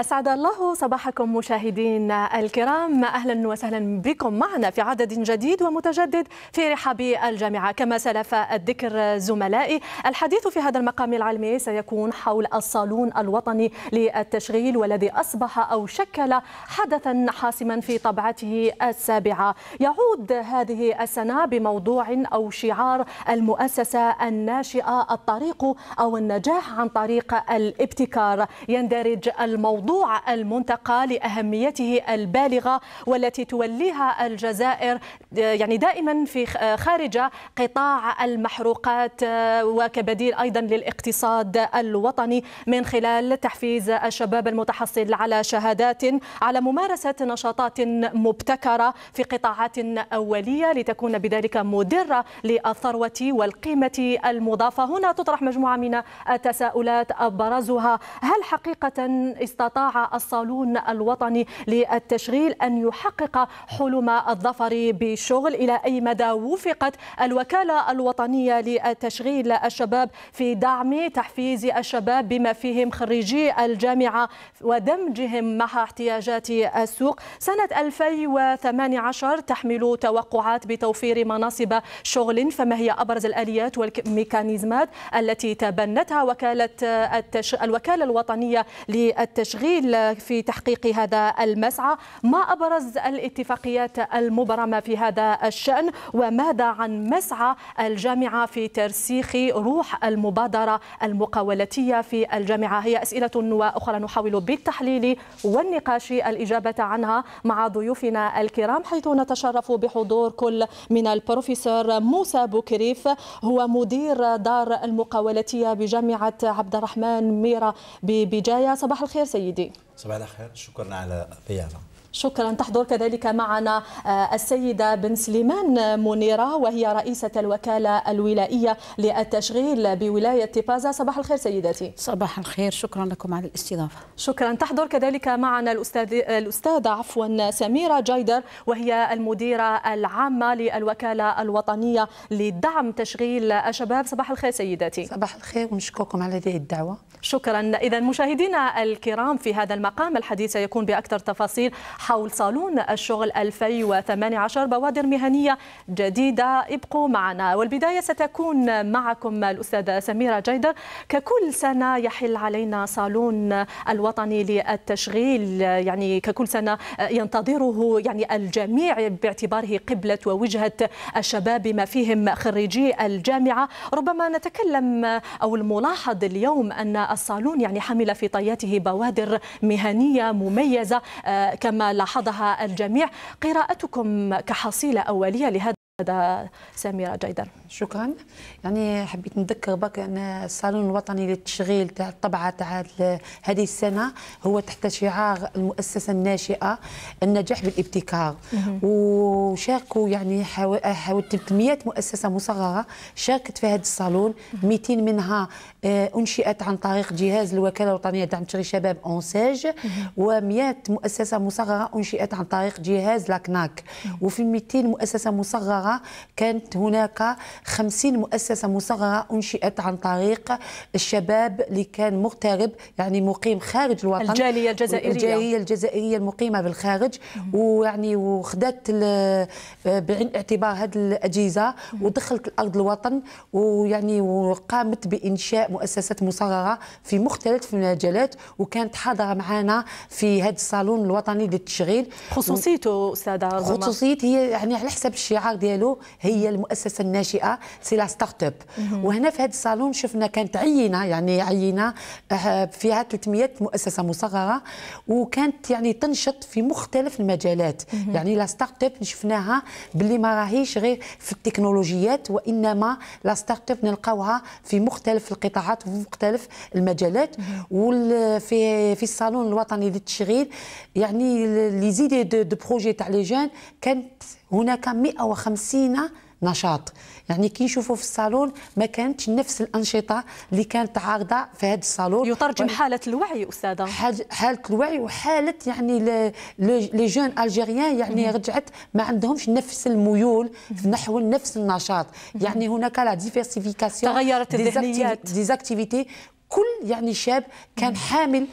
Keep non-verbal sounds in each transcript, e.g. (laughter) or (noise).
أسعد الله صباحكم مشاهدين الكرام أهلا وسهلا بكم معنا في عدد جديد ومتجدد في رحاب الجامعة كما سلف الذكر زملائي الحديث في هذا المقام العلمي سيكون حول الصالون الوطني للتشغيل والذي أصبح أو شكل حدثا حاسما في طبعته السابعة يعود هذه السنة بموضوع أو شعار المؤسسة الناشئة الطريق أو النجاح عن طريق الابتكار يندرج الموضوع موضوع المنتقى لأهميته البالغة والتي توليها الجزائر يعني دائما في خارج قطاع المحروقات وكبديل أيضا للاقتصاد الوطني من خلال تحفيز الشباب المتحصل على شهادات على ممارسة نشاطات مبتكرة في قطاعات أولية لتكون بذلك مدرة للثروة والقيمة المضافة هنا تطرح مجموعة من التساؤلات أبرزها هل حقيقة استطاع استطاع الصالون الوطني للتشغيل أن يحقق حلم الظفر بشغل إلى أي مدى وفقت الوكالة الوطنية للتشغيل الشباب في دعم تحفيز الشباب بما فيهم خريجي الجامعة ودمجهم مع احتياجات السوق سنة 2018 تحمل توقعات بتوفير مناصب شغل فما هي أبرز الآليات والميكانيزمات التي تبنتها وكالة التش... الوكالة الوطنية للتشغيل التشغيل في تحقيق هذا المسعى ما أبرز الاتفاقيات المبرمة في هذا الشأن وماذا عن مسعى الجامعة في ترسيخ روح المبادرة المقاولتية في الجامعة هي أسئلة وأخرى نحاول بالتحليل والنقاش الإجابة عنها مع ضيوفنا الكرام حيث نتشرف بحضور كل من البروفيسور موسى بوكريف هو مدير دار المقاولتية بجامعة عبد الرحمن ميرا ببجاية صباح الخير سيدي سيدي صباح الخير شكرا على الضيافه شكرا تحضر كذلك معنا آه، السيدة بن سليمان منيرة وهي رئيسة الوكالة الولائية للتشغيل بولاية بازا صباح الخير سيداتي صباح الخير شكرا لكم على الاستضافة شكرا تحضر كذلك معنا الأستاذ الأستاذة عفوا سميرة جايدر وهي المديرة العامة للوكالة الوطنية لدعم تشغيل الشباب صباح الخير سيداتي صباح الخير ونشكركم على هذه الدعوة شكرا إذا مشاهدينا الكرام في هذا المقام الحديث سيكون بأكثر تفاصيل حول صالون الشغل 2018 بوادر مهنية جديدة ابقوا معنا والبداية ستكون معكم الأستاذة سميرة جيدر ككل سنة يحل علينا صالون الوطني للتشغيل يعني ككل سنة ينتظره يعني الجميع باعتباره قبلة ووجهة الشباب بما فيهم خريجي الجامعة ربما نتكلم أو الملاحظ اليوم أن الصالون يعني حمل في طياته بوادر مهنية مميزة آه، كما لاحظها الجميع قراءتكم كحصيلة أولية لهذا سميرة جيدر شكرا يعني حبيت نذكر بك ان الصالون الوطني للتشغيل تاع الطبعه تاع هذه السنه هو تحت شعار المؤسسه الناشئه النجاح بالابتكار وشاركوا يعني حوالي 300 مؤسسه مصغره شاركت في هذا الصالون 200 منها آه، انشئت عن طريق جهاز الوكاله الوطنيه لدعم تشغيل الشباب اونساج و100 مؤسسه مصغره انشئت عن طريق جهاز لاكناك وفي 200 مؤسسه مصغره كانت هناك 50 مؤسسة مصغرة أنشئت عن طريق الشباب اللي كان مغترب يعني مقيم خارج الوطن الجالية الجزائرية الجالية الجزائرية المقيمة بالخارج ويعني وخدت بعين اعتبار هذه الأجهزة ودخلت الأرض الوطن ويعني وقامت بإنشاء مؤسسات مصغرة في مختلف المجالات وكانت حاضرة معنا في هذا الصالون الوطني للتشغيل خصوصيته أستاذة خصوصيته هي يعني على حسب الشعار ديالو هي المؤسسة الناشئة المراه سي لا ستارت اب وهنا في هذا الصالون شفنا كانت عينه يعني عينه آه، فيها 300 مؤسسه مصغره وكانت يعني تنشط في مختلف المجالات مم. يعني لا ستارت اب شفناها باللي ما راهيش غير في التكنولوجيات وانما لا ستارت اب نلقاوها في مختلف القطاعات وفي مختلف المجالات وفي في الصالون الوطني للتشغيل يعني لي زيدي دو بروجي تاع لي جون كانت هناك 150 نشاط يعني كي نشوفوا في الصالون ما كانتش نفس الانشطه اللي كانت عارضه في هذا الصالون يترجم و... حاله الوعي استاذه حاله الوعي وحاله يعني لي جون الجيريان يعني مم. رجعت ما عندهمش نفس الميول نحو نفس النشاط يعني هناك لا ديفيرسيفيكاسيون تغيرت الذهنيات ديزاكتيفيتي كل يعني شاب كان حامل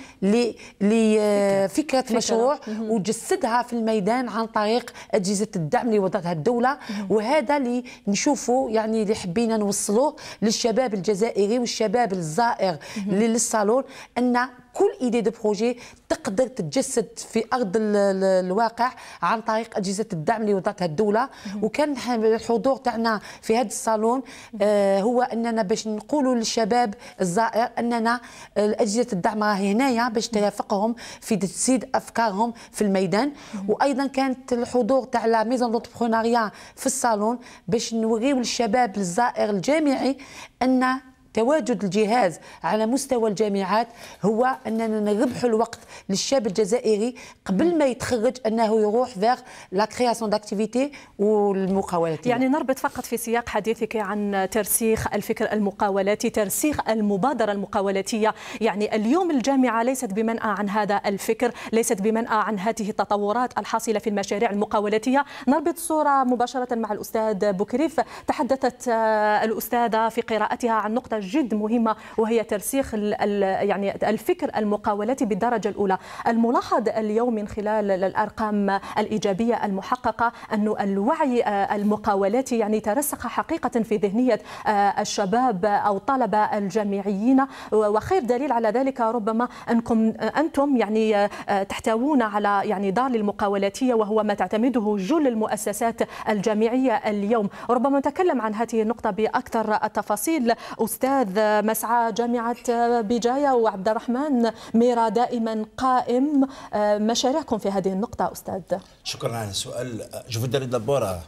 لفكرة مشروع وجسدها في الميدان عن طريق أجهزة الدعم اللي وضعتها الدولة وهذا اللي نشوفه يعني اللي حبينا نوصلوه للشباب الجزائري والشباب الزائر للصالون أن كل ايدي دو بروجي تقدر تتجسد في ارض الواقع عن طريق اجهزه الدعم اللي وضعتها الدوله وكان الحضور تاعنا في هذا الصالون آه، هو اننا باش نقولوا للشباب الزائر اننا اجهزه الدعم راهي هنايا باش ترافقهم في تجسيد افكارهم في الميدان وايضا كانت الحضور تاع لا ميزون دونتربرونيا في الصالون باش نوريو للشباب الزائر الجامعي ان تواجد الجهاز على مستوى الجامعات هو اننا نربح الوقت للشاب الجزائري قبل ما يتخرج انه يروح فيغ لا كرياسيون داكتيفيتي والمقاولات يعني نربط فقط في سياق حديثك عن ترسيخ الفكر المقاولاتي ترسيخ المبادره المقاولاتيه يعني اليوم الجامعه ليست بمنأى عن هذا الفكر ليست بمنأى عن هذه التطورات الحاصله في المشاريع المقاولاتيه نربط صوره مباشره مع الاستاذ بوكريف تحدثت آه، الاستاذه في قراءتها عن نقطه جد مهمه وهي ترسيخ يعني الفكر المقاولاتي بالدرجه الاولى الملاحظ اليوم من خلال الارقام الايجابيه المحققه أن الوعي آه، المقاولاتي يعني ترسخ حقيقه في ذهنيه آه، الشباب او طلبه الجامعيين وخير دليل على ذلك ربما انكم آه، انتم يعني تحتوون على يعني دار المقاولاتيه وهو ما تعتمده جل المؤسسات الجامعيه اليوم ربما نتكلم عن هذه النقطه باكثر التفاصيل استاذ الأستاذ مسعى جامعة بجاية وعبد الرحمن ميرا دائما قائم آه، مشاريعكم في هذه النقطة أستاذ شكرا على السؤال آه، Je voudrais d'abord آه،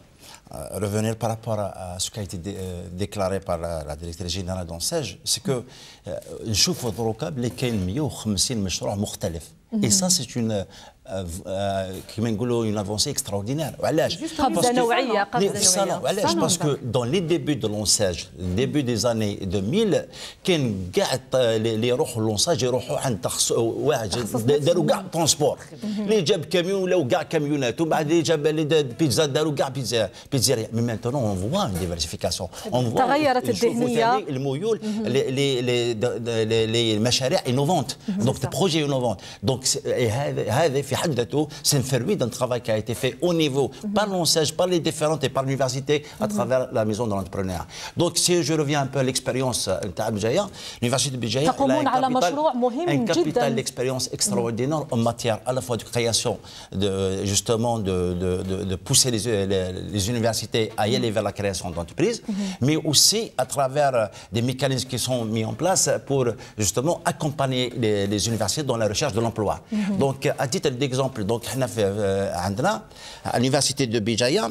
revenir par rapport à ce qui a été euh، déclaré par la directrice générale d'Ensage, c'est que نشوفوا دروكا بلي كاين 150 مشروع مختلف. Et ça, mhm. c'est une Euh, euh, une avancée extraordinaire. Je pense que dans les débuts de l'onçage, début des années 2000, euh, les gens qui ont fait l'ensage, ils ont transport. Ils mm-hmm. mm-hmm. ont camion, ils ont camionnette, bah, ils des fait des pizzas, ont fait pizza, pizzeria. Mais maintenant, on voit une diversification. On voit mm-hmm. les moyens, les machines innovantes, donc des projets innovants. Donc, il y c'est un d'un travail qui a été fait au niveau par l'ONSEJ, par les différentes et par l'université à mhm. travers la maison de l'entrepreneur. Donc, si je reviens un peu à l'expérience de euh, l'université de Béjaïa, a un capital d'expérience extraordinaire mhm. en matière à la fois de création, de, justement de, de, pousser les, universités à y aller vers la création d'entreprises, mhm. mais aussi à travers euh, des mécanismes qui sont mis en place pour justement accompagner les, les universités dans la recherche de l'emploi. Donc, à titre d'exemple. Donc, euh, euh, à l'université de Bijaya,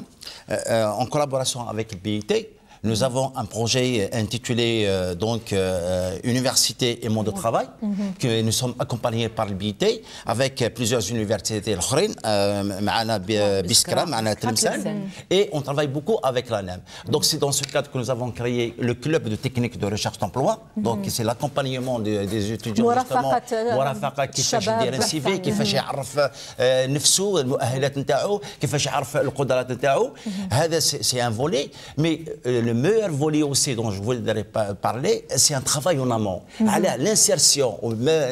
euh, en collaboration avec le BIT, nous avons un projet euh, intitulé euh, donc euh, Université et monde de travail, mhm. que nous sommes accompagnés par BIT, avec plusieurs universités Anna Biskra, Tlemcen, et on travaille beaucoup avec l'ANEM. Donc c'est dans ce cadre que nous avons créé le club de technique de recherche d'emploi. Mhm. Donc c'est l'accompagnement des, étudiants justement. le meilleur volet aussi dont je voudrais parler, c'est un travail en amont. على mhm. l'insertion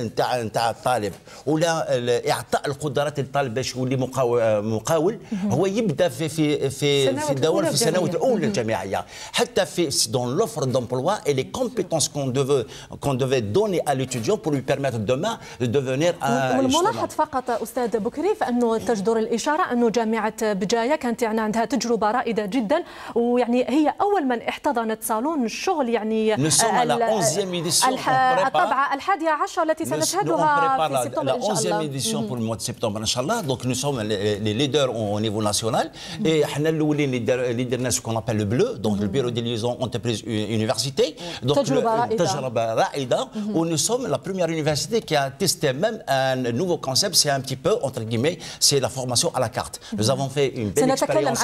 نتاع نتاع الطالب ولا اعطاء القدرات للطالب باش يولي مقاول هو يبدا في في في في الدور في السنوات الاولى الجامعيه حتى في دون لوفر دومبلوا اي لي كومبيتونس كون دوفو كون دوفي دوني ا لوتيديون بور لو بيرميتر دوما دو ديفونير والملاحظ فقط استاذ بكري فانه تجدر الاشاره انه جامعه بجايه كانت يعني عندها تجربه رائده جدا ويعني هي اول من احتضنت صالون الشغل يعني الطبعة الحادية عشر التي سنشهدها في سبتمبر إن شاء الله 11e édition pour le mois de septembre إن شاء الله donc nous sommes les leaders au niveau national et احنا الأولين اللي درنا ce qu'on appelle le bleu donc le bureau des liaisons entreprise université donc تجربة رائدة et nous sommes la première université qui a testé même un nouveau concept c'est un petit peu entre guillemets c'est la formation à la carte nous avons fait une belle expérience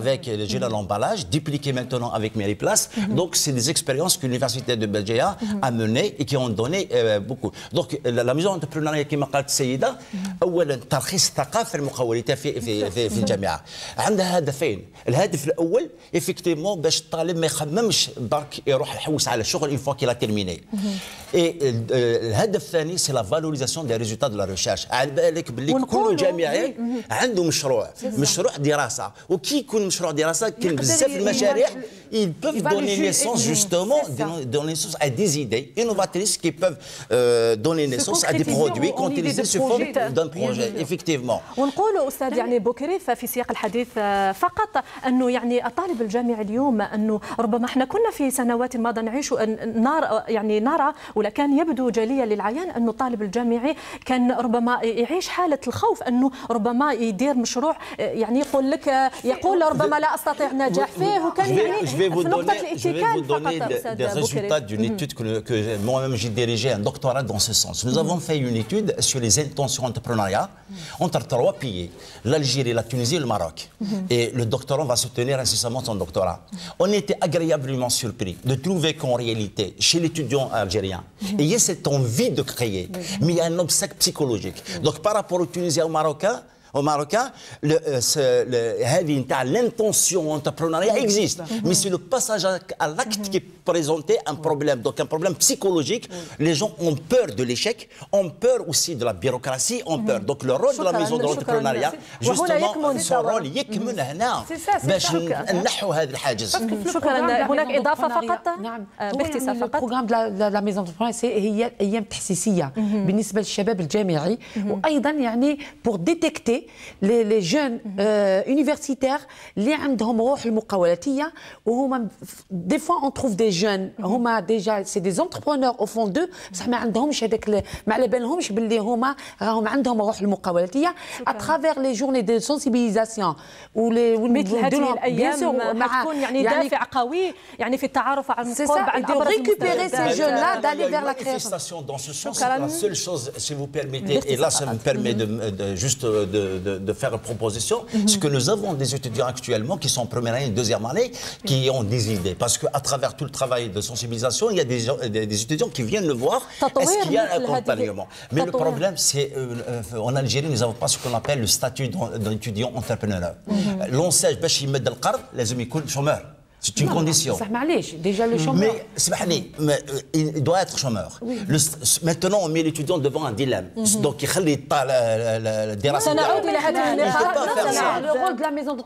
avec le gel à l'emballage dupliqué maintenant avec Mary Place. Mm -hmm. Donc, c'est des expériences que l'Université de Belgia mm -hmm. a menées et qui ont donné euh, beaucoup. Donc, la, la maison entrepreneuriale كما قالت السيده اولا ترخيص الثقافه المقاولتيه في في في, في الجامعه عندها هدفين الهدف الاول افكتيمون باش الطالب ما يخممش برك يروح يحوس على شغل اون فوا كي لا تيرميني اي الهدف الثاني سي لا فالوريزاسيون دي ريزولتا دو لا ريشيرش على بالك باللي كل جامعي عنده مشروع مشروع دراسه وكي يكون مشروع دراسه كاين بزاف المشاريع ils peuvent il donner naissance justement donner naissance à des idées innovatrices qui peuvent euh, donner naissance à des produits quand ils sous forme d'un projet effectivement ونقولوا استاذ يعني بوكري في سياق الحديث فقط انه يعني الطالب الجامعي اليوم انه ربما احنا كنا في سنوات ماضيه نعيش نار يعني نرى ولا كان يبدو جليا للعيان انه الطالب الجامعي كان ربما يعيش حاله الخوف انه ربما يدير مشروع يعني يقول لك يقول ربما لا استطيع نجاح فيه وكان je vais vous donner, des, résultats d'une mm-hmm. étude que, moi-même j'ai dirigée, un doctorat dans ce sens. Nous avons fait une étude sur les intentions d'entrepreneuriat mm-hmm. entre trois pays, l'Algérie, la Tunisie et le Maroc. Mm-hmm. Et le doctorant va soutenir incessamment son doctorat. On était agréablement surpris de trouver qu'en réalité, chez l'étudiant algérien, il y a cette envie de créer, mais il y a un obstacle psychologique. Donc par rapport aux Tunisiens et aux Marocains, au Maroc, le euh, l'intention entrepreneuriale existe mhm. mais c'est le passage à l'acte mhm. qui présentait un problème donc un problème psychologique les gens ont peur de l'échec ont peur aussi de la bureaucratie ont mhm. peur donc le rôle de la maison d'entrepreneuriat justement c'est avoir c'est ça c'est ça c'est euh, ça le rôle yecmunna hna bach nnahou had les hajiz شكرا هناك اضافه فقط باختصار فقط le programme de la maison d'entrepreneuriat c'est il y a une insensibilité بالنسبة et aussi pour détecter les, jeunes mhm. euh, universitaires, les des fois on trouve des jeunes, mhm. déjà c'est des entrepreneurs au fond d'eux, ça ما عندهمش هذاك ما على بالهمش باللي هما de عندهم روح المقاولاتيه récupérer ces jeunes là d'aller vers la création dans ce la seule chose si vous permettez et là ça me permet juste euh, de de, faire une proposition, mhm. ce que nous avons des étudiants actuellement qui sont en première année, deuxième année, qui ont des idées. Parce qu'à travers tout le travail de sensibilisation, il y a des, étudiants qui viennent le voir. Est-ce qu'il y a un accompagnement Mais le problème, c'est qu'en euh, euh, en Algérie, nous n'avons pas ce qu'on appelle le statut d'étudiant entrepreneur. L'on sait, de c'est une condition. déjà le chômeur. Mais, il doit être chômeur. maintenant, on met l'étudiant devant un dilemme. Donc, il ne pas la, la, la, la Il Le de la maison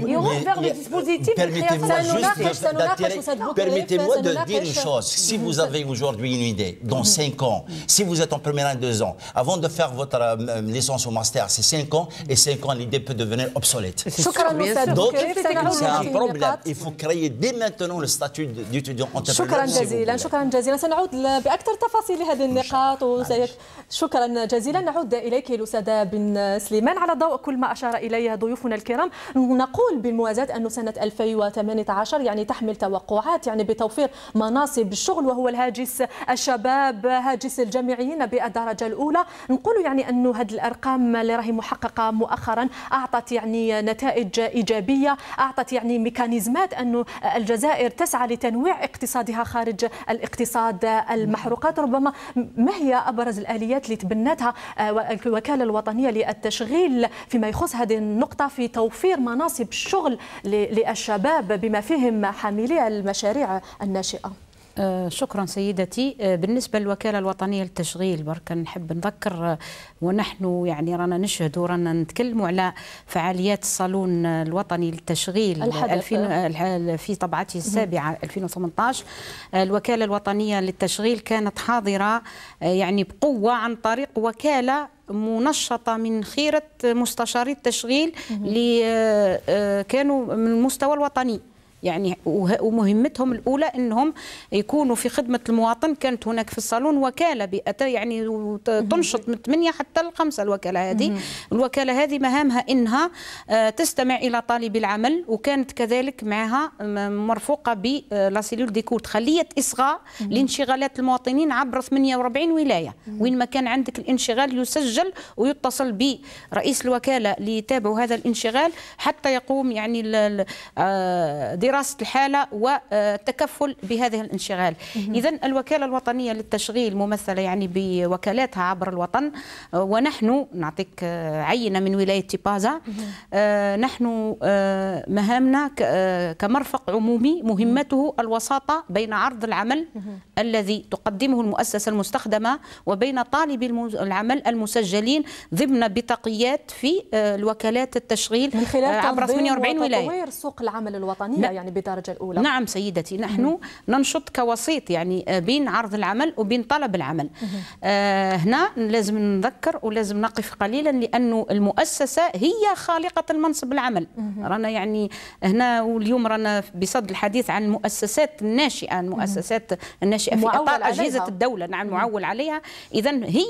il Il Permettez-moi de dire une chose. Si vous avez aujourd'hui une idée, dans 5 5 ans. Si vous êtes en première année, 2 ans. Avant de faire votre euh, licence ou master, c'est 5 ans. Et 5 ans, l'idée peut devenir obsolète. Donc, c'est un problème. Il faut créer dès maintenant le statut d'étudiant entrepreneur. شكرا جزيلا سنعود باكثر تفاصيل هذه النقاط وسيك... شكرا جزيلا نعود اليك الاستاذ بن سليمان على ضوء كل ما اشار اليه ضيوفنا الكرام نقول بالموازاه ان سنه 2018 يعني تحمل توقعات يعني بتوفير مناصب الشغل وهو الهاجس الشباب هاجس الجامعيين بالدرجه الاولى نقول يعني انه هذه الارقام اللي راهي محققه مؤخرا اعطت يعني نتائج ايجابيه اعطت يعني ميكانيزمات انه الجزائر تسعى لتنويع اقتصادها خارج الاقتصاد المحروقات ربما ما هي ابرز الاليات اللي تبنتها الوكاله الوطنيه للتشغيل فيما يخص هذه النقطه في توفير مناصب الشغل للشباب بما فيهم حاملي المشاريع الناشئه آه، شكرا سيدتي آه، بالنسبه للوكاله الوطنيه للتشغيل برك نحب نذكر آه، ونحن يعني رانا نشهد ورانا نتكلموا على فعاليات الصالون الوطني للتشغيل الحدث. في طبعته السابعه 2018 الوكاله الوطنيه للتشغيل كانت حاضره يعني بقوه عن طريق وكاله منشطه من خيره مستشاري التشغيل اللي كانوا من المستوى الوطني يعني ومهمتهم الاولى انهم يكونوا في خدمه المواطن كانت هناك في الصالون وكاله بأتا يعني تنشط من 8 حتى الخمسة الوكاله هذه الوكاله هذه مهامها انها آه، تستمع الى طالب العمل وكانت كذلك معها مرفوقه بلاسيلول آه، ديكورت خليه اصغاء لانشغالات المواطنين عبر 48 ولايه وين ما كان عندك الانشغال يسجل ويتصل برئيس الوكاله ليتابعوا هذا الانشغال حتى يقوم يعني دراسه دراسة الحالة والتكفل بهذه الانشغال إذا الوكالة الوطنية للتشغيل ممثلة يعني بوكالاتها عبر الوطن آه، ونحن نعطيك آه، عينة من ولاية بازا آه، نحن مهامنا كمرفق عمومي مهمته الوساطة بين عرض العمل الذي تقدمه المؤسسة المستخدمة وبين طالبي العمل المسجلين ضمن بطاقيات في الوكالات التشغيل من خلال عبر 48 ولاية سوق العمل الوطنية يعني يعني بدرجة الأولى نعم سيدتي نحن مم. ننشط كوسيط يعني آه، بين عرض العمل وبين طلب العمل آه هنا لازم نذكر ولازم نقف قليلا لأنه المؤسسة هي خالقة المنصب العمل مم. رانا يعني هنا واليوم رانا بصد الحديث عن المؤسسات الناشئة المؤسسات الناشئة في إطار أجهزة الدولة نعم معول عليها إذا هي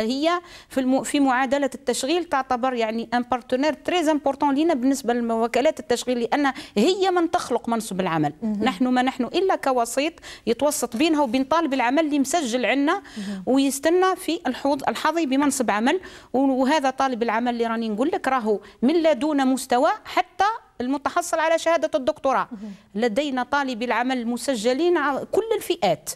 هي في في معادله التشغيل تعتبر يعني ان بارتنير تري امبورطون لينا بالنسبه لوكالات التشغيل لان هي من تخلق منصب العمل مم. نحن ما نحن الا كوسيط يتوسط بينها وبين طالب العمل اللي مسجل عندنا ويستنى في الحوض الحظي بمنصب عمل وهذا طالب العمل اللي راني نقول لك راهو من لا دون مستوى حتى المتحصل على شهاده الدكتوراه لدينا طالب العمل مسجلين على كل الفئات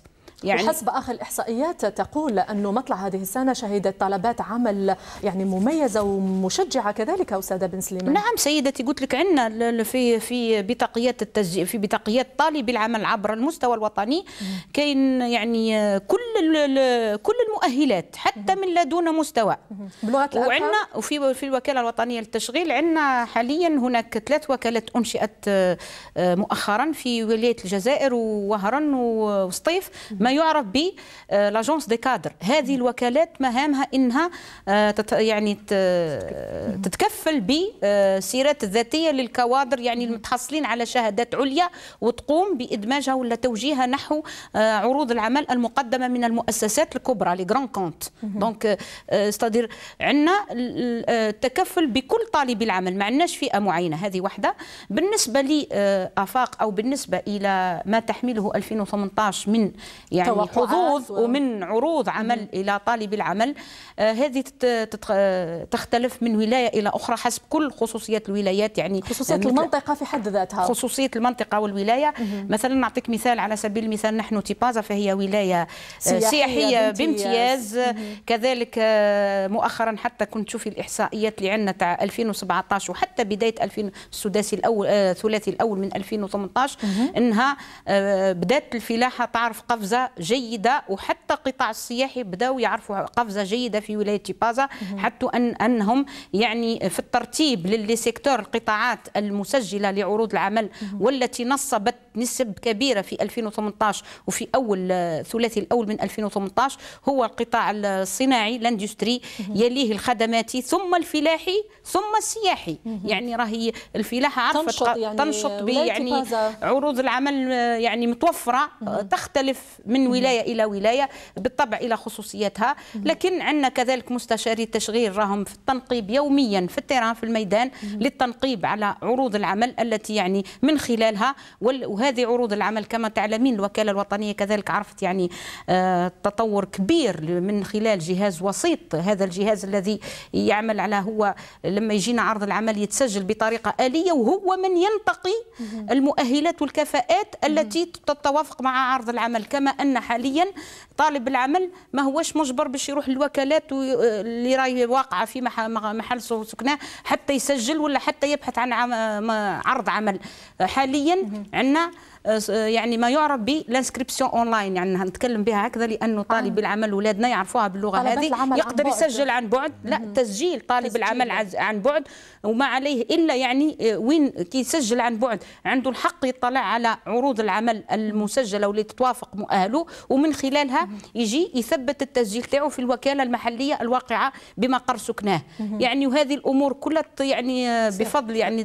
يعني حسب اخر الاحصائيات تقول انه مطلع هذه السنه شهدت طلبات عمل يعني مميزه ومشجعه كذلك استاذه بن سليمان نعم سيدتي قلت لك عندنا في في بطاقيات التسجيل في بطاقيات طالب العمل عبر المستوى الوطني كاين يعني كل كل المؤهلات حتى من لدون مستوى بلغه وعندنا وفي في الوكاله الوطنيه للتشغيل عندنا حاليا هناك ثلاث وكالات انشئت آه، مؤخرا في ولايه الجزائر ووهران وسطيف ما يعرف ب لاجونس دي كادر هذه الوكالات مهامها انها آه، يعني تتكفل بالسيرات آه، الذاتيه للكوادر يعني المتحصلين على شهادات عليا وتقوم بادماجها ولا توجيهها نحو آه، عروض العمل المقدمه من المؤسسات الكبرى لي غران كونت دونك استدير عندنا التكفل بكل طالب العمل ما عندناش فئه معينه هذه واحده بالنسبه لافاق او بالنسبه الى ما تحمله 2018 من يعني حظوظ ومن عروض عمل مم. إلى طالب العمل آه، هذه تختلف من ولاية إلى أخرى حسب كل خصوصيات الولايات يعني خصوصية يعني المنطقة في حد ذاتها خصوصية المنطقة والولاية مم. مثلا نعطيك مثال على سبيل المثال نحن تيبازا فهي ولاية آه، سياحية, سياحية بامتياز مم. كذلك آه، مؤخرا حتى كنت تشوفي الإحصائيات اللي عندنا تاع 2017 وحتى بداية 2000 السداسي الأول الثلاثي الأول من 2018 مم. أنها بدات الفلاحة تعرف قفزة جيده وحتى قطاع السياحي بداوا يعرفوا قفزه جيده في ولايه بازا حتى ان انهم يعني في الترتيب للسيكتور سيكتور القطاعات المسجله لعروض العمل والتي نصبت نسب كبيره في 2018 وفي اول ثلاثي الاول من 2018 هو القطاع الصناعي الاندستري يليه الخدماتي ثم الفلاحي ثم السياحي يعني راهي الفلاحه عرفت تنشط يعني, تنشط يعني عروض العمل يعني متوفره تختلف من من ولايه الى ولايه بالطبع الى خصوصيتها لكن عندنا كذلك مستشاري التشغيل راهم في التنقيب يوميا في التيران في الميدان للتنقيب على عروض العمل التي يعني من خلالها وهذه عروض العمل كما تعلمين الوكاله الوطنيه كذلك عرفت يعني آه، تطور كبير من خلال جهاز وسيط هذا الجهاز الذي يعمل على هو لما يجينا عرض العمل يتسجل بطريقه اليه وهو من ينتقي المؤهلات والكفاءات التي تتوافق مع عرض العمل كما ان ان حاليا طالب العمل ما هوش مجبر باش يروح للوكالات اللي راهي واقعه في محل سكنه حتى يسجل ولا حتى يبحث عن عرض عمل حاليا عندنا أه، أه، يعني ما يعرف بالانسكريبسيون اونلاين يعني نتكلم بها هكذا لانه طالب العمل ولادنا يعرفوها باللغه هذه يقدر عن يسجل عن بعد لا تسجيل طالب تسجيل. العمل عن بعد وما عليه الا يعني أه، وين كيسجل يسجل عن بعد عنده الحق يطلع على عروض العمل المسجله واللي تتوافق مؤهله ومن خلالها يجي يثبت التسجيل تاعو في الوكاله المحليه الواقعه بمقر سكناه يعني وهذه الامور كلها يعني بفضل يعني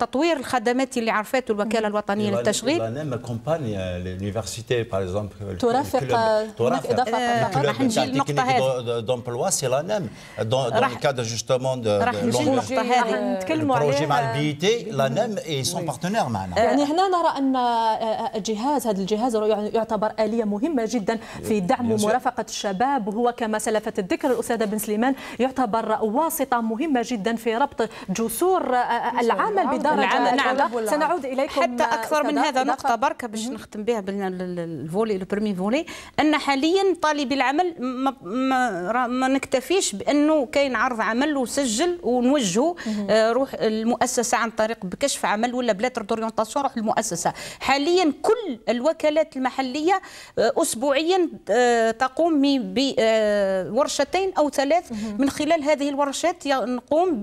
تطوير الخدمات اللي عرفاته الوكاله الوطنيه للتشغيل التشغيل لا كومباني لونيفرسيتي باغ اكزومبل ترافق هناك اضافه راح نجي للنقطه هذه دون بلوا سي لا ميم دون كادر جوستومون راح نجي للنقطه هذه نتكلموا عليها البروجي مع البي تي لا ميم اي سون بارتنير معنا يعني هنا نرى ان الجهاز آه، آه، آه، هذا الجهاز يعتبر اليه مهمه جدا في دعم ومرافقه الشباب وهو كما سلفت الذكر الاستاذه بن سليمان يعتبر واسطه مهمه جدا في ربط جسور العمل بدار العمل نعم سنعود اليكم حتى اكثر من هذا هذا نقطه بركه باش نختم بها بالفولي البرمي فولي ان حاليا طالبي العمل ما, ما, ما نكتفيش بانه كاين عرض عمل وسجل ونوجهه آه، روح المؤسسه عن طريق بكشف عمل ولا بلاتر دوريونطاسيون روح المؤسسه حاليا كل الوكالات المحليه آه، اسبوعيا آه، تقوم بورشتين او ثلاث من خلال هذه الورشات نقوم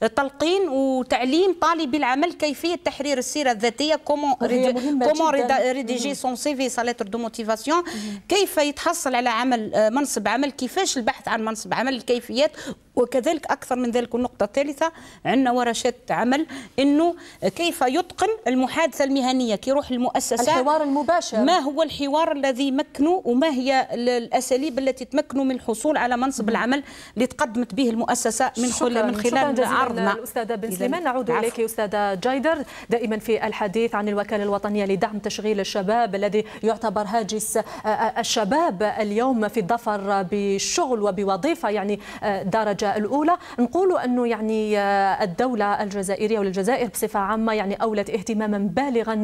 بتلقين وتعليم طالبي العمل كيفيه تحرير السيره الذاتيه كومون كومون ريديجي سون سيفي سا لتر دو موتيفاسيون كيف يتحصل على عمل آه، منصب عمل كيفاش البحث عن منصب عمل الكيفيات وكذلك اكثر من ذلك النقطه الثالثه عندنا ورشات عمل انه كيف يتقن المحادثه المهنيه كي يروح المؤسسه الحوار المباشر ما هو الحوار الذي يمكنه وما هي الاساليب التي تمكنه من الحصول على منصب العمل اللي تقدمت به المؤسسه من خلال من خلال عرضنا الاستاذه بن سليمان نعود اليك استاذه جايدر دائما في الحديث عن الوكاله الوطنية لدعم تشغيل الشباب الذي يعتبر هاجس آه، آه، الشباب اليوم في الظفر بشغل وبوظيفة يعني آه، درجة الأولى نقول أنه يعني الدولة الجزائرية والجزائر بصفة عامة يعني أولت اهتماما بالغا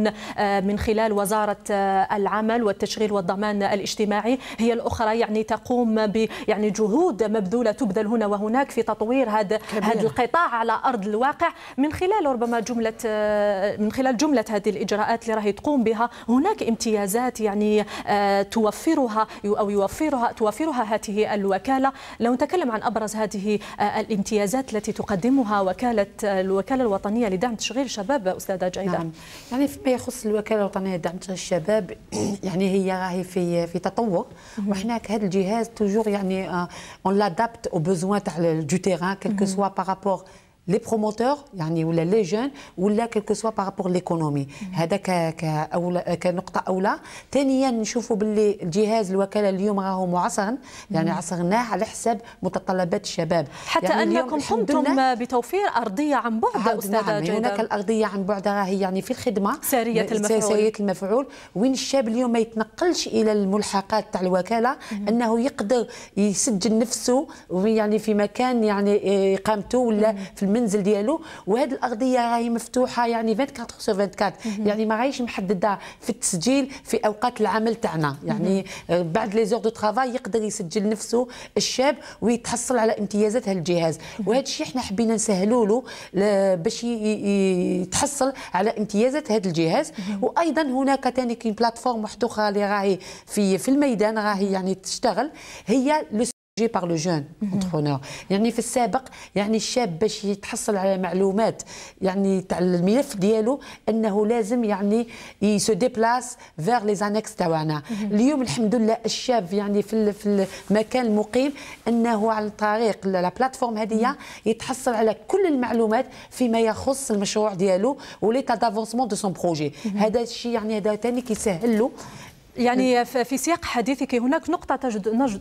من خلال وزارة العمل والتشغيل والضمان الاجتماعي هي الأخرى يعني تقوم ب يعني جهود مبذولة تبذل هنا وهناك في تطوير هذا هذا القطاع على أرض الواقع من خلال ربما جملة من خلال جملة هذه الإجراءات الخدمات اللي راهي تقوم بها هناك امتيازات يعني آه، توفرها او يوفرها توفرها هذه الوكاله لو نتكلم عن ابرز هذه آه، الامتيازات التي تقدمها وكاله آه، الوكاله الوطنيه لدعم تشغيل الشباب استاذه جيده نعم. يعني فيما يخص الوكاله الوطنيه لدعم تشغيل الشباب (clears throat) يعني هي راهي في في تطور وحنا هذا الجهاز توجور يعني اون لادابت او بوزوان تاع دو تيران كيلكو سوا بارابور لي بروموتور يعني ولا لي جون ولا كيلكو سوا بارابور ليكونومي هذا كأولى كنقطه اولى ثانيا يعني نشوفوا باللي الجهاز الوكاله اليوم راهو معصرا يعني mm-hmm. عصرناه على حساب متطلبات الشباب حتى يعني انكم قمتم بتوفير ارضيه عن بعد استاذه نعم يعني جيدا. هناك الارضيه عن بعد راهي يعني في الخدمه ساريه المفعول ساريه المفعول وين الشاب اليوم ما يتنقلش الى الملحقات تاع الوكاله مم. Mm-hmm. انه يقدر يسجل نفسه يعني في مكان يعني اقامته آه، ولا mm-hmm. في المنزل ديالو وهذه الاغذيه راهي مفتوحه يعني 24 سو 24 يعني ما راهيش محدده في التسجيل في اوقات العمل تاعنا يعني آه، بعد لي زور دو ترافاي يقدر يسجل نفسه الشاب ويتحصل على امتيازات هالجهاز وهذا الشيء احنا حبينا نسهلوا له باش يتحصل على امتيازات هذا الجهاز وايضا هناك ثاني كاين بلاتفورم وحده اخرى اللي راهي في في الميدان راهي يعني تشتغل هي بار لو جون اونتربرونور يعني في السابق يعني الشاب باش يتحصل على معلومات يعني تاع الملف ديالو انه لازم يعني يسو ديبلاس فيغ لي زانكس تاعنا اليوم الحمد لله الشاب يعني في في المكان المقيم انه على طريق لا بلاتفورم هذه يتحصل على كل المعلومات فيما يخص المشروع ديالو وليتا دافونسمون دو سون بروجي هذا الشيء يعني هذا ثاني كيسهل له يعني في سياق حديثك هناك نقطة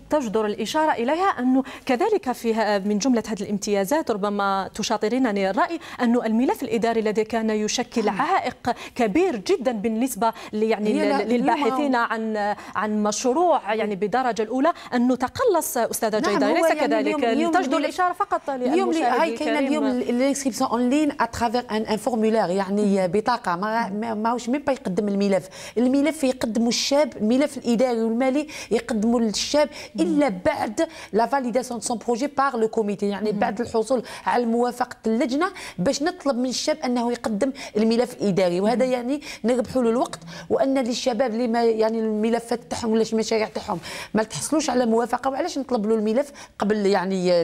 تجدر الإشارة إليها أنه كذلك في من جملة هذه الامتيازات ربما تشاطرينني الرأي أن الملف الإداري الذي كان يشكل آه. عائق كبير جدا بالنسبة يعني للباحثين عن عن مشروع يعني بالدرجة الأولى أنه تقلص أستاذة نعم جيدة ليس يعني كذلك تجدر الإشارة فقط اليوم هاي كاين اليوم الانسكريبسيون اون لين اترافيغ ان ان فورمولير يعني بطاقه ما ماهوش ميم با يقدم الملف الملف يقدمه الشاب الشاب الملف الاداري والمالي يقدموا للشاب الا بعد لا فاليداسيون سون بروجي بار لو كوميتي يعني بعد الحصول على موافقه اللجنه باش نطلب من الشاب انه يقدم الملف الاداري وهذا يعني نربحوا له الوقت وان للشباب اللي ما يعني الملفات تاعهم ولا المشاريع تاعهم ما تحصلوش على موافقه وعلاش نطلب له الملف قبل يعني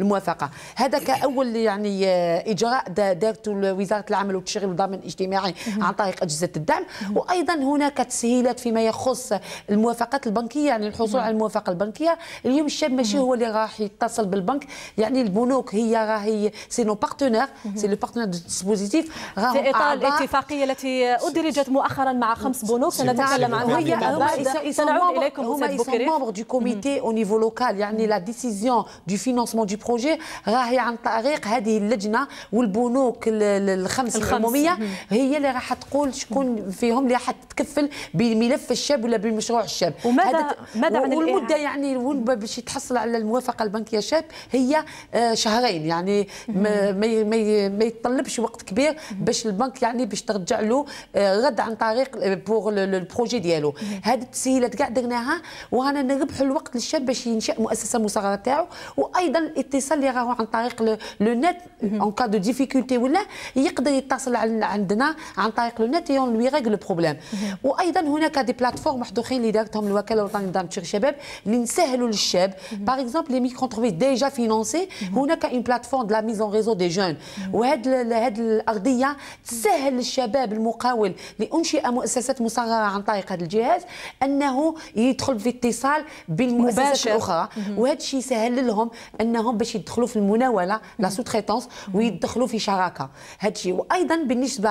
الموافقه هذا كاول يعني اجراء دارته وزاره العمل والتشغيل والضمان الاجتماعي عن طريق اجهزه الدعم وايضا هناك تسهيلات فيما يخص الموافقات البنكيه يعني الحصول نعم. على الموافقه البنكيه اليوم الشاب ماشي هو اللي راح يتصل بالبنك يعني البنوك هي راهي سي نو بارتنير سي لو بارتنير دو ديسبوزيتيف في اطار الاتفاقيه التي ادرجت مؤخرا مع خمس بنوك سنتكلم نعم. عنها هي هما سنعود اليكم هما ممبر دو كوميتي او نيفو لوكال يعني لا ديسيزيون دو فينونسمون دو بروجي راهي عن طريق هذه اللجنه والبنوك الخمس العموميه هي اللي راح تقول شكون فيهم اللي راح تتكفل بملف الشاب ولا بمشروع الشاب وماذا ماذا عن والمده يعني باش يتحصل على الموافقه البنكيه شاب هي آه، شهرين يعني ما, ما, ما يتطلبش وقت كبير باش البنك يعني باش ترجع له آه، رد عن طريق بوغ البروجي ديالو هذه التسهيلات كاع درناها ورانا نربحوا الوقت للشاب باش ينشا مؤسسه مصغره تاعو وايضا الاتصال اللي راهو عن طريق لو نت اون كا دو ديفيكولتي ولا يقدر يتصل عندنا عن طريق لو نت اون لوي ريغ لو بروبليم وايضا هناك دي بلاتفورم واحد اخرين اللي دارتهم الوكاله الوطنيه لدعم تشغيل الشباب اللي نسهلوا للشاب باغ اكزومبل لي ميكرو انتربريز ديجا فينونسي هناك اون بلاتفورم لا ميزون ريزو دي جون وهاد هاد الارضيه تسهل للشباب المقاول لانشئه مؤسسات مصغره عن طريق هذا الجهاز انه يدخل في اتصال بالمؤسسات الاخرى وهذا الشيء يسهل لهم انهم باش يدخلوا في المناوله لا سو تريتونس ويدخلوا في شراكه هذا الشيء وايضا بالنسبه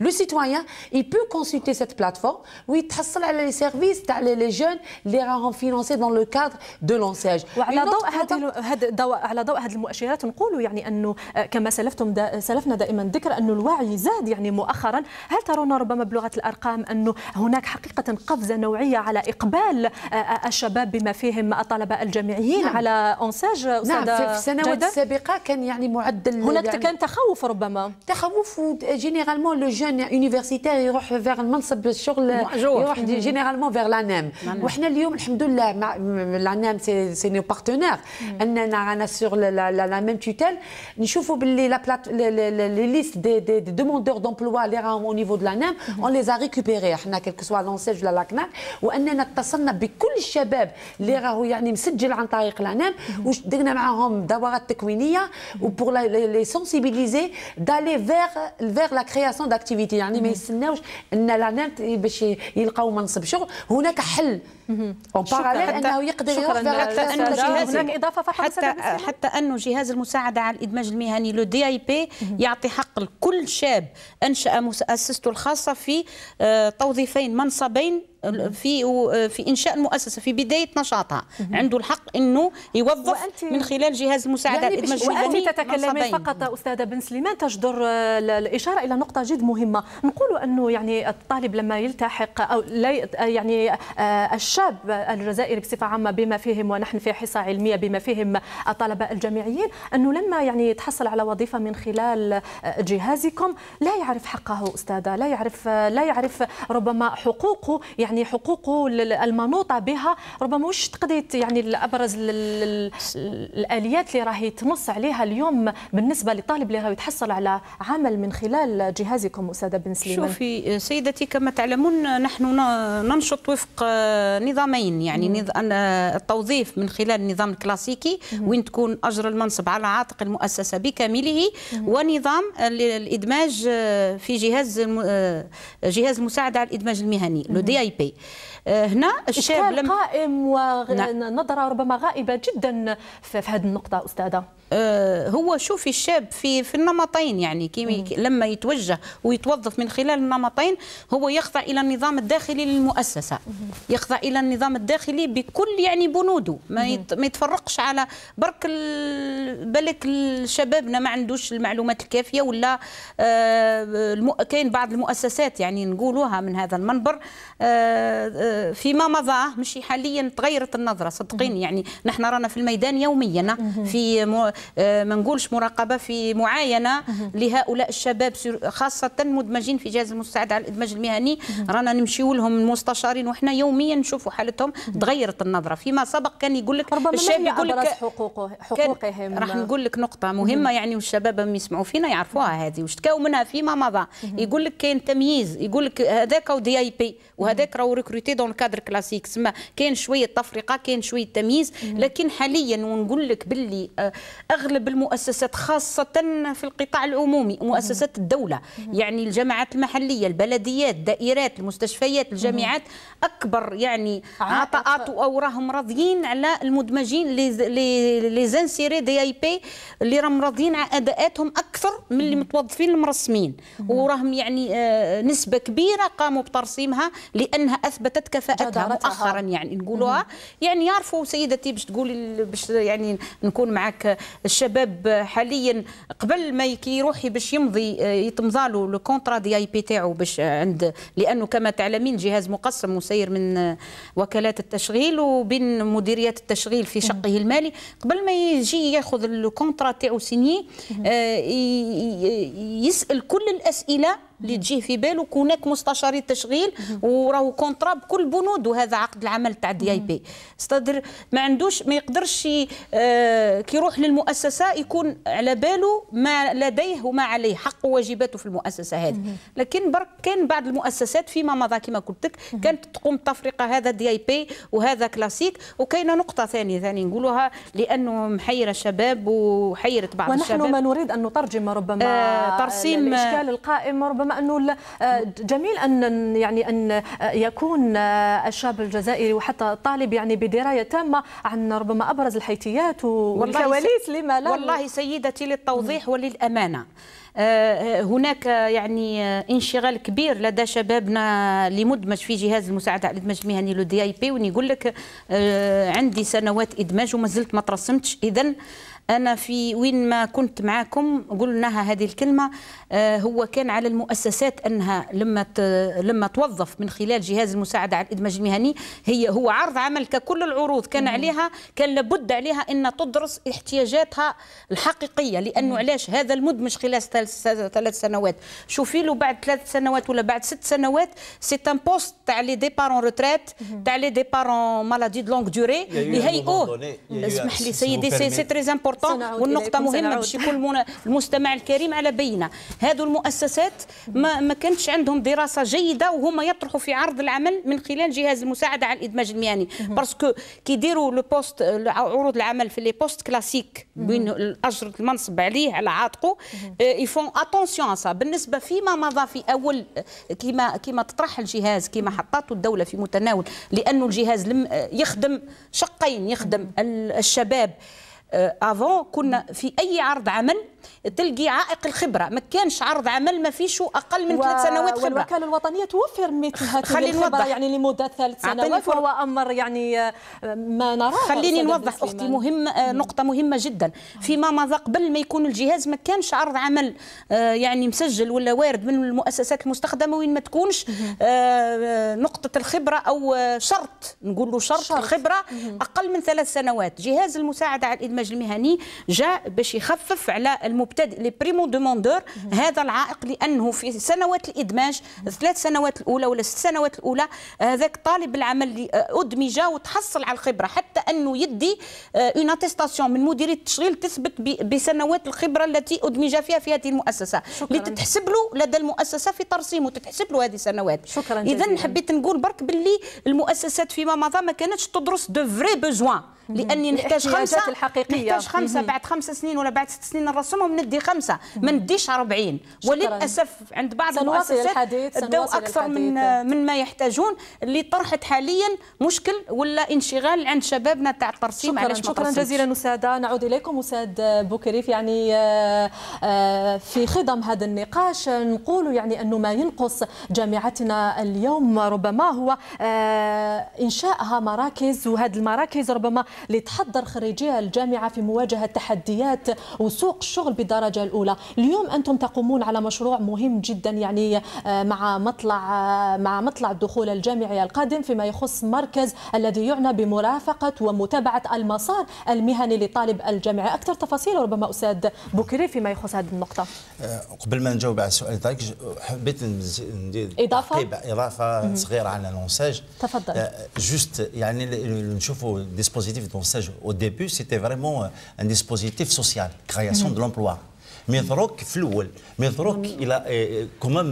لو سيتويان يبو كونسلتي سيت بلاتفورم ويتحصل على لي سيرفيس تاع لي جون اللي راهم فينونسي دون لو كادر دو لونساج وعلى ضوء هذه هذا على ضوء هذه المؤشرات نقولوا يعني انه آه، كما سلفتم دا سلفنا دائما ذكر انه الوعي زاد يعني مؤخرا هل ترون ربما بلغه الارقام انه هناك حقيقه قفزه نوعيه على اقبال آه، آه، الشباب بما فيهم الطلبه الجامعيين نعم. على اونساج نعم في السنوات السابقه كان يعني معدل هناك يعني كان تخوف ربما تخوف جينيرالمون لو جون يونيفرسيتير يروح فيغ المنصب الشغل Généralement vers l'ANEM. E Nous l'ANEM, euh, c'est nos partenaires, On mm. est sur la même tutelle. Nous avons les listes des demandeurs d'emploi au niveau de l'ANEM mm-hmm. on les a récupérés, hein, quel que soit ou mm-hmm. la les sensibiliser qui en train يلقاو منصب شغل هناك حل اون باراليل انه يقدر شكرا هناك اضافه فقط حتى حتى انه جهاز المساعده على الادماج المهني لو دي اي بي يعطي حق لكل شاب انشا مؤسسته الخاصه في آه، توظيفين منصبين نعم. في في انشاء المؤسسه في بدايه نشاطها عنده الحق انه يوظف من خلال جهاز المساعدات يعني وانت تتكلمين فقط استاذه بن سليمان تجدر الاشاره الى نقطه جد مهمه نقول انه يعني الطالب لما يلتحق او لا يعني آه، الشاب الجزائري بصفه عامه بما فيهم ونحن في حصه علميه بما فيهم الطلبه الجامعيين انه لما يعني يتحصل على وظيفه من خلال آه، جهازكم لا يعرف حقه استاذه لا يعرف لا يعرف ربما حقوقه يعني يعني حقوقه المنوطه بها ربما واش تقضي يعني ابرز الاليات اللي راهي تنص عليها اليوم بالنسبه للطالب اللي راهو يتحصل على عمل من خلال جهازكم استاذه بن سليمان شوفي سيدتي كما تعلمون نحن ننشط وفق نظامين يعني نظ... التوظيف من خلال النظام الكلاسيكي وين تكون اجر المنصب على عاتق المؤسسه بكامله ونظام الادماج في جهاز جهاز المساعده على الادماج المهني لو دي اي بي 对。آه، هنا الشاب لم قائم ونظره نعم. ربما غائبه جدا في هذه النقطه استاذه آه، هو شوفي الشاب في في النمطين يعني كي لما يتوجه ويتوظف من خلال النمطين هو يخضع الى النظام الداخلي للمؤسسه يخضع الى النظام الداخلي بكل يعني بنوده ما يتفرقش على برك بالك شبابنا ما عندوش المعلومات الكافيه ولا آه، كاين بعض المؤسسات يعني نقولوها من هذا المنبر فيما مضى مشي حاليا تغيرت النظره صدقيني يعني نحن رانا في الميدان يوميا آه، في آه، ما نقولش مراقبه في معاينه لهؤلاء الشباب خاصه مدمجين في جهاز المساعد على الادماج المهني رانا نمشيو لهم المستشارين وحنا يوميا نشوفوا حالتهم تغيرت النظره فيما سبق كان يقول لك الشاب يقول لك حقوقه حقوقهم راح نقول لك نقطه مهمه يعني والشباب اللي يسمعوا فينا يعرفوها هذه واشتكاو منها فيما مضى يقول لك كاين تمييز يقول لك هذاك دي اي بي وهذاك راهو ريكروتي دون كادر كلاسيك سما كاين شويه تفرقه كاين شويه تمييز لكن حاليا ونقول لك باللي آه، اغلب المؤسسات خاصه في القطاع العمومي مؤسسات الدوله يعني الجماعات المحليه البلديات الدائرات المستشفيات الجامعات اكبر يعني عطاءات او راهم راضيين على المدمجين لي زانسيري دي اي بي اللي راهم راضيين على اداءاتهم اكثر من اللي متوظفين المرسمين وراهم يعني آه، نسبه كبيره قاموا بترسيمها لانها اثبتت كفاءتها مؤخرا يعني نقولوها يعني يعرفوا سيدتي باش تقولي باش يعني نكون معك الشباب حاليا قبل ما كي يروح باش يمضي آه، يتمضى له لو كونترا دي اي بي تاعو باش عند لانه كما تعلمين جهاز مقسم مسير من آه، وكالات التشغيل وبين مديريات التشغيل في شقه المالي قبل ما يجي ياخذ الكونترا تاعو سيني آه، يسال كل الاسئله اللي تجيه في باله كونك مستشاري تشغيل وراه كونترا بكل بنود وهذا عقد العمل تاع دي اي بي استدر ما عندوش ما يقدرش آه، كي يروح للمؤسسه يكون على باله ما لديه وما عليه حق وواجباته في المؤسسه هذه لكن برك كان بعض المؤسسات فيما مضى كما قلت لك كانت تقوم تفرقه هذا دي اي بي وهذا كلاسيك وكاينه نقطه ثانيه ثاني نقولوها لانه محيره الشباب وحيرت بعض ونحن الشباب ونحن ما نريد ان نترجم ربما آه ترسيم الاشكال القائم ربما انه آه، جميل ان يعني ان آه، يكون آه، الشاب الجزائري وحتى الطالب يعني بدرايه تامه عن ربما ابرز الحيثيات والكواليس لما لا والله سيدتي للتوضيح نعم. وللامانه هناك يعني انشغال كبير لدى شبابنا اللي مدمج في جهاز المساعده على الادماج المهني لو دي اي بي ونقول لك عندي سنوات ادماج وما زلت ما ترسمتش اذا أنا في وين ما كنت معاكم قلناها هذه الكلمة آه، هو كان على المؤسسات أنها لما لما توظف من خلال جهاز المساعدة على الإدماج المهني هي هو عرض عمل ككل العروض كان عليها كان لابد عليها أن تدرس احتياجاتها الحقيقية لأنه علاش هذا المدمج خلال ثلاث سنوات شوفي له بعد ثلاث سنوات ولا بعد ست سنوات سي ان بوست تاع لي ديبارون روتريت تاع لي ديبارون مالادي دو لونغ دوري يهيئوه اسمح لي سيدي سي تري امبورتون النقطه والنقطه مهمه باش يكون المستمع الكريم على بينه هذو المؤسسات ما, ما كانتش عندهم دراسه جيده وهما يطرحوا في عرض العمل من خلال جهاز المساعده على الادماج المهني باسكو كيديروا لو بوست عروض العمل في لي بوست كلاسيك بين الاجر المنصب عليه على عاتقه يفون اتونسيون سا بالنسبه فيما مضى في اول آه، كيما كيما تطرح الجهاز كيما حطته الدوله في متناول لانه الجهاز لم آه، يخدم شقين يخدم الشباب آه، افون كنا في اي عرض عمل تلقي عائق الخبره ما كانش عرض عمل ما فيش اقل من ثلاث سنوات خبره والوكاله الوطنيه توفر مثل هذه الخبره يعني لمده ثلاث سنوات وهو امر يعني ما نراه خليني نوضح اختي مهم آه، نقطه مهمه جدا فيما مضى قبل ما يكون الجهاز ما كانش عرض عمل آه، يعني مسجل ولا وارد من المؤسسات المستخدمه وين ما تكونش آه، نقطه الخبره او شرط نقول له شرط, شرط. الخبره اقل من ثلاث سنوات جهاز المساعده على الادماج المهني جاء باش يخفف على المبتدئ لي بريمو دوموندور هذا العائق لانه في سنوات الادماج الثلاث سنوات الاولى ولا الست سنوات الاولى هذاك طالب العمل اللي آه، ادمج وتحصل على الخبره حتى انه يدي اون آه، اتيستاسيون من مديريه التشغيل تثبت بسنوات الخبره التي ادمج فيها في هذه المؤسسه اللي تتحسب له لدى المؤسسه في ترسيمه تتحسب له هذه السنوات شكرا اذا حبيت نقول برك باللي المؤسسات فيما مضى ما كانتش تدرس دو فري بوزوان لاني نحتاج خمسه الحقيقيه نحتاج خمسه بعد خمس سنين ولا بعد ست سنين نرسمهم ندي خمسه ما نديش 40 وللاسف عند بعض المؤسسات داو اكثر من من ما يحتاجون اللي طرحت حاليا مشكل ولا انشغال عند شبابنا تاع الترسيم شكرا شكرا جزيلا استاذه نعود اليكم استاذ بوكريف يعني آه، آه، في خضم هذا النقاش نقول يعني انه ما ينقص جامعتنا اليوم ربما هو آه، انشائها مراكز وهذه المراكز ربما لتحضر خريجي الجامعة في مواجهة تحديات وسوق الشغل بالدرجة الأولى اليوم أنتم تقومون على مشروع مهم جدا يعني آه، مع مطلع آه، مع مطلع الدخول الجامعي القادم فيما يخص مركز الذي يعنى بمرافقة ومتابعة المسار المهني لطالب الجامعة أكثر تفاصيل ربما أستاذ بكري فيما يخص هذه النقطة آه، قبل ما نجاوب على السؤال ذاك حبيت ندير إضافة إضافة صغيرة على لونساج تفضل جوست يعني نشوفوا ديسبوزيتيف dispositif au début, c'était vraiment euh, un dispositif social, création de l'emploi. ميثروك في الاول ميثروك الى كومام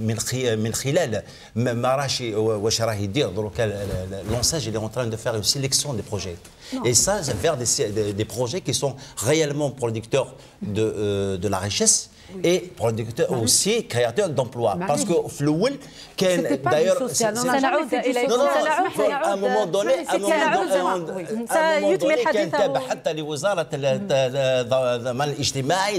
من من خلال ما راهش واش راه يدير دروكا لونساج est en train de faire une sélection دي projets. Et ça, vers des, des projets qui sont réellement producteurs de, euh, de la richesse, et producteur aussi créateur d'emplois parce que Floul d'ailleurs non, à un moment donné à un moment donné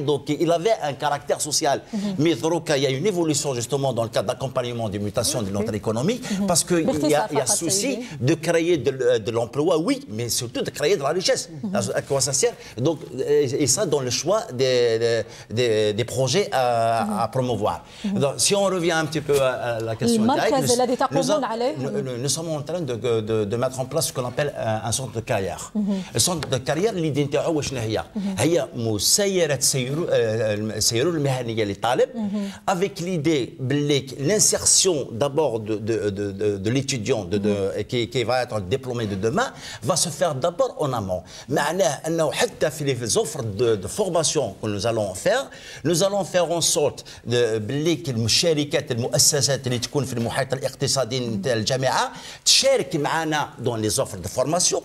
donc il avait un caractère social mm-hmm. mais il y a une évolution justement dans le cadre d'accompagnement des mutations de notre économie mm-hmm. parce que il y a, souci de créer de, l'emploi oui mais surtout de créer de la richesse mm-hmm. à quoi ça sert donc euh, et ça dans le choix des produits des projet euh, à, promouvoir. Mhm. Donc, si on revient un petit peu à, la question nous, sommes en train de, mettre en place ce qu'on appelle euh, un centre de carrière. Mhm. Le centre de carrière, l'idée est l'idée هي؟ y a, de carrière mhm. euh, avec l'idée l'insertion d'abord de, de, de, de l'étudiant de, qui, va être diplômé de demain va se faire d'abord en amont. Mais à la les offres de, de formation que nous allons faire, nous allons allons الون فيغ اون سورت بالليك الشركات المؤسسات اللي تكون في المحيط الاقتصادي نتاع الجامعه تشارك معنا دون لي زوفر دو فورماسيون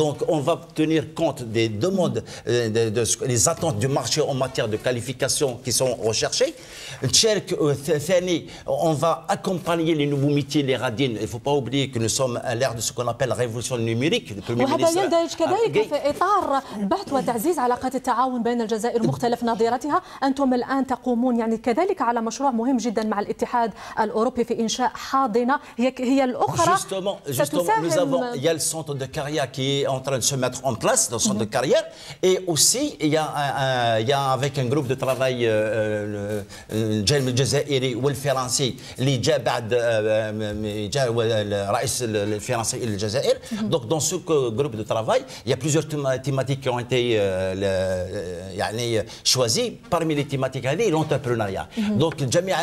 Donc, on va tenir compte des demandes, des euh, de, de, attentes du marché en matière de qualification qui sont recherchées. Euh, on va accompagner les nouveaux métiers, les radines. Il ne faut pas oublier que nous sommes à l'ère de ce qu'on appelle la révolution numérique. Le Premier وهذا cadre de في إطار بحث وتعزيز علاقات التعاون بين الجزائر مختلف نظيرتها أنتم الآن تقومون يعني كذلك على مشروع مهم جدا مع الاتحاد الأوروبي في إنشاء حاضنة هي, هي الأخرى justement, justement, nous avons, il y a le centre de carrière qui en train de se mettre en place dans son de carrière. Et aussi, il y, a, avec un groupe de travail, euh, euh, le Jalm Jazairi ou le Français, les Jabad, le Français et le mhm. Donc, dans ce groupe de travail, il y a plusieurs thématiques qui ont été euh, euh choisies. Parmi les thématiques, l'entrepreneuriat. Mhm. Donc, le Jamia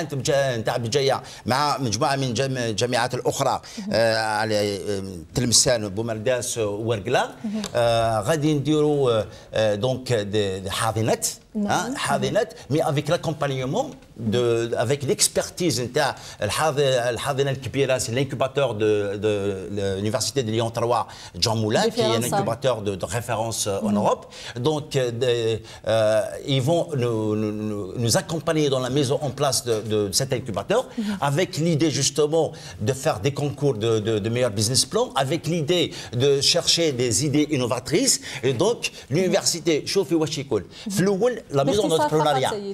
مع مجموعة من الجامعات الاخرى تلمسان بومرداس ou ورقله آه غادي نديروا آه،, آه دونك آه، حاضنات Ah, mais avec l'accompagnement, de, avec l'expertise. C'est l'incubateur de, l'Université de Lyon 3, Jean Moulin, qui est un incubateur de, référence euh, en mm. Europe. Donc, euh, euh, ils vont nous, accompagner dans la mise en place de, cet incubateur, mm-hmm. avec l'idée justement de faire des concours de, meilleurs business plans, avec l'idée de chercher des idées innovatrices. Et donc, l'université, لا ميزون دونتربرونيا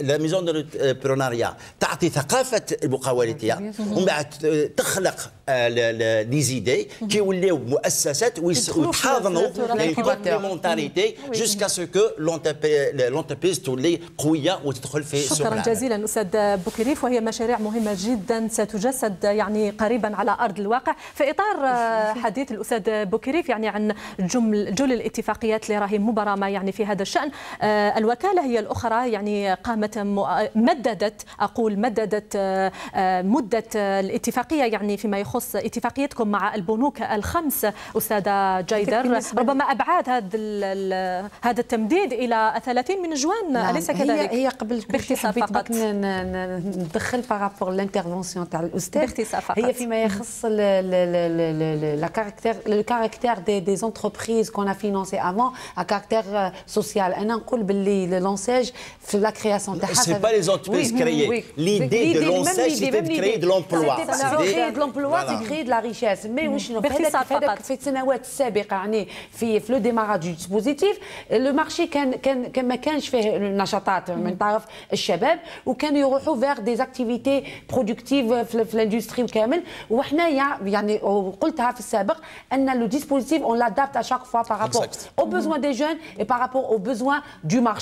لا ميزون دونتربرونيا تعطي ثقافه المقاولاتيه ومن بعد آه، تخلق لي زيدي كيوليو مؤسسات ويتحاضنوا كومبليمونتاريتي جوسكا سو كو لونتربريز تولي قويه وتدخل في سوق شكرا جزيلا استاذ بوكريف وهي مشاريع مهمه جدا ستجسد يعني قريبا على ارض الواقع في اطار آه، (laughs) حديث الاستاذ بوكريف يعني عن جمل جل الاتفاقيات اللي راهي مبرمه يعني في هذا الشان آه، الوكالة هي الأخرى يعني قامت مددت أقول مددت آه، آه، مدة الاتفاقية يعني فيما يخص اتفاقيتكم مع البنوك الخمس أستاذة جايدر ربما أبعاد هذا هذا التمديد إلى 30 من جوان نعم. أليس كذلك؟ هي قبل باختصار فقط ندخل بارابور لانترفونسيون تاع الأستاذ باختصار فقط هي فيما يخص لا كاركتير لو كاركتير دي دي زونتربريز كون فينونسي افون كاركتير سوسيال انا نقول باللي le lancer la création de Ce pas les entreprises créent L'idée de lancage, c'est de créer de l'emploi. c'est de l'emploi, c'est créer de la richesse. Mais mm. oui, sinon, fait des années sabbiques, le démarrage du dispositif, le marché, quand je fais une nachatat, le mm. tarif, chabab, ou quand il y vers des activités productives, l'industrie, ou quand même, ou on a, ou qu'on a, a, le dispositif, on l'adapte à chaque fois par rapport aux besoins des jeunes et par rapport aux besoins du marché.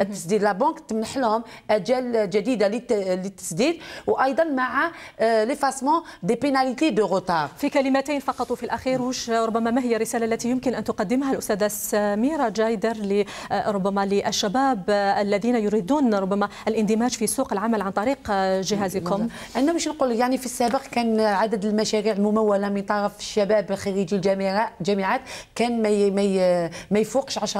التسديد لا بنك تمنح لهم اجال جديده للتسديد وايضا مع ليفاسمون دي بيناليتي دو روتار في كلمتين فقط في الاخير وش ربما ما هي الرساله التي يمكن ان تقدمها الاستاذه سميره جايدر آه، ربما للشباب آه، الذين يريدون ربما الاندماج في سوق العمل عن طريق آه، جهازكم نعم. انا مش نقول يعني في السابق كان عدد المشاريع المموله من طرف الشباب خريجي الجامعات كان ما ما يفوقش 10%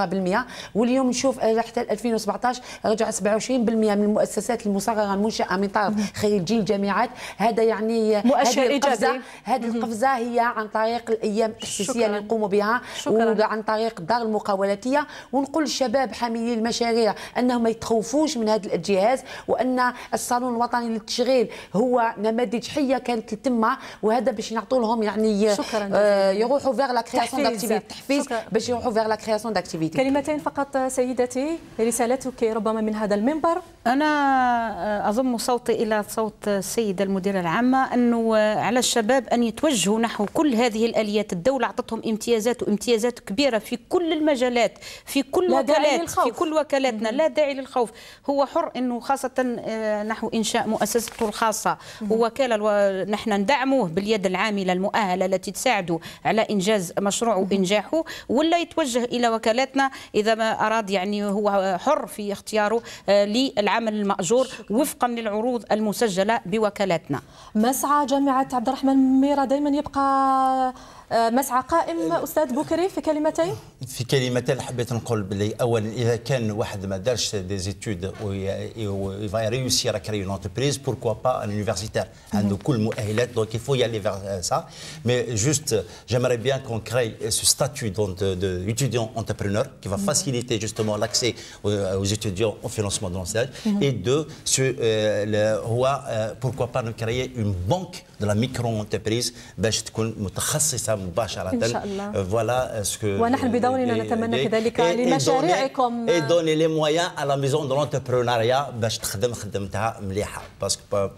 واليوم نشوف حتى 2000 2017 رجع 27% من المؤسسات المصغره المنشاه من طرف خريجي الجامعات هذا يعني مؤشر ايجابي هذه القفزه هي عن طريق الايام التاسيسيه اللي نقوموا بها وعن طريق الدار المقاولاتيه ونقول للشباب حاملي المشاريع انهم ما يتخوفوش من هذا الجهاز وان الصالون الوطني للتشغيل هو نماذج حيه كانت تما وهذا باش نعطوا لهم يعني شكرا آه يروحوا فيغ لا كرياسيون داكتيفيتي تحفيز باش يروحوا فيغ لا كرياسيون داكتيفيتي كلمتين فقط سيدتي رسالة رسالتك ربما من هذا المنبر أنا أضم صوتي إلى صوت السيدة المديرة العامة أنه على الشباب أن يتوجهوا نحو كل هذه الآليات الدولة أعطتهم امتيازات وامتيازات كبيرة في كل المجالات في كل لا وكالات في كل وكالاتنا لا داعي للخوف هو حر أنه خاصة آه، نحو إنشاء مؤسسته الخاصة ووكالة نحن ندعموه باليد العاملة المؤهلة التي تساعده على إنجاز مشروعه وإنجاحه ولا يتوجه إلى وكالاتنا إذا ما أراد يعني هو حر حر في اختياره آه، للعمل المأجور وفقا للعروض المسجلة بوكالاتنا مسعى جامعة عبد الرحمن ميرا دائما يبقى مسعى قائم استاذ بوكري في كلمتين في كلمتين حبيت نقول اذا كان واحد ما va réussir à créer une entreprise pourquoi pas un universitaire mhm. donc il faut y aller vers euh, ça mais juste j'aimerais bien qu'on crée ce statut d'étudiant entrepreneur qui va mhm. faciliter justement l'accès euh, aux, étudiants au financement de ce mhm. et deux euh, pourquoi pas nous créer une banque de la micro entreprise باش تكون متخصصه مباشرة إن شاء الله فوالا اسكو euh, ونحن بدورنا نتمنى كذلك لمشاريعكم اي دوني لي مويان على ميزون دو لونتربرونيا باش تخدم خدمتها مليحة باسكو بور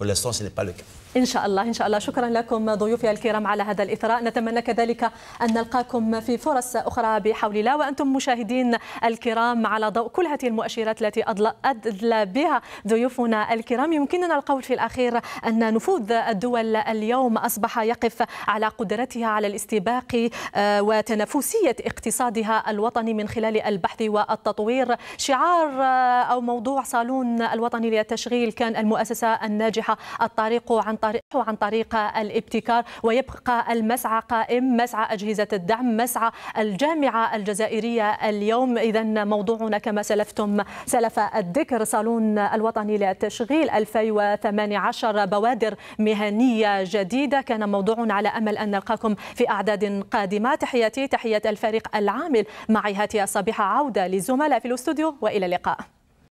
لاستون سي با لو كان إن شاء الله إن شاء الله شكرا لكم ضيوفي الكرام على هذا الإثراء نتمنى كذلك أن نلقاكم في فرص أخرى بحول الله وأنتم مشاهدين الكرام على ضوء كل هذه المؤشرات التي أدلى بها ضيوفنا الكرام يمكننا القول في الأخير أن نفوذ الدول اليوم أصبح يقف على قدرتها على الاستباق آه، وتنافسية اقتصادها الوطني من خلال البحث والتطوير شعار آه، أو موضوع صالون الوطني للتشغيل كان المؤسسة الناجحة الطريق عن طريق طريق عن طريق الابتكار ويبقى المسعى قائم مسعى أجهزة الدعم مسعى الجامعة الجزائرية اليوم إذا موضوعنا كما سلفتم سلف الذكر صالون الوطني للتشغيل 2018 بوادر مهنية جديدة كان موضوعنا على أمل أن نلقاكم في أعداد قادمة تحياتي تحية الفريق العامل معي هاتي الصبيحة عودة للزملاء في الاستوديو وإلى اللقاء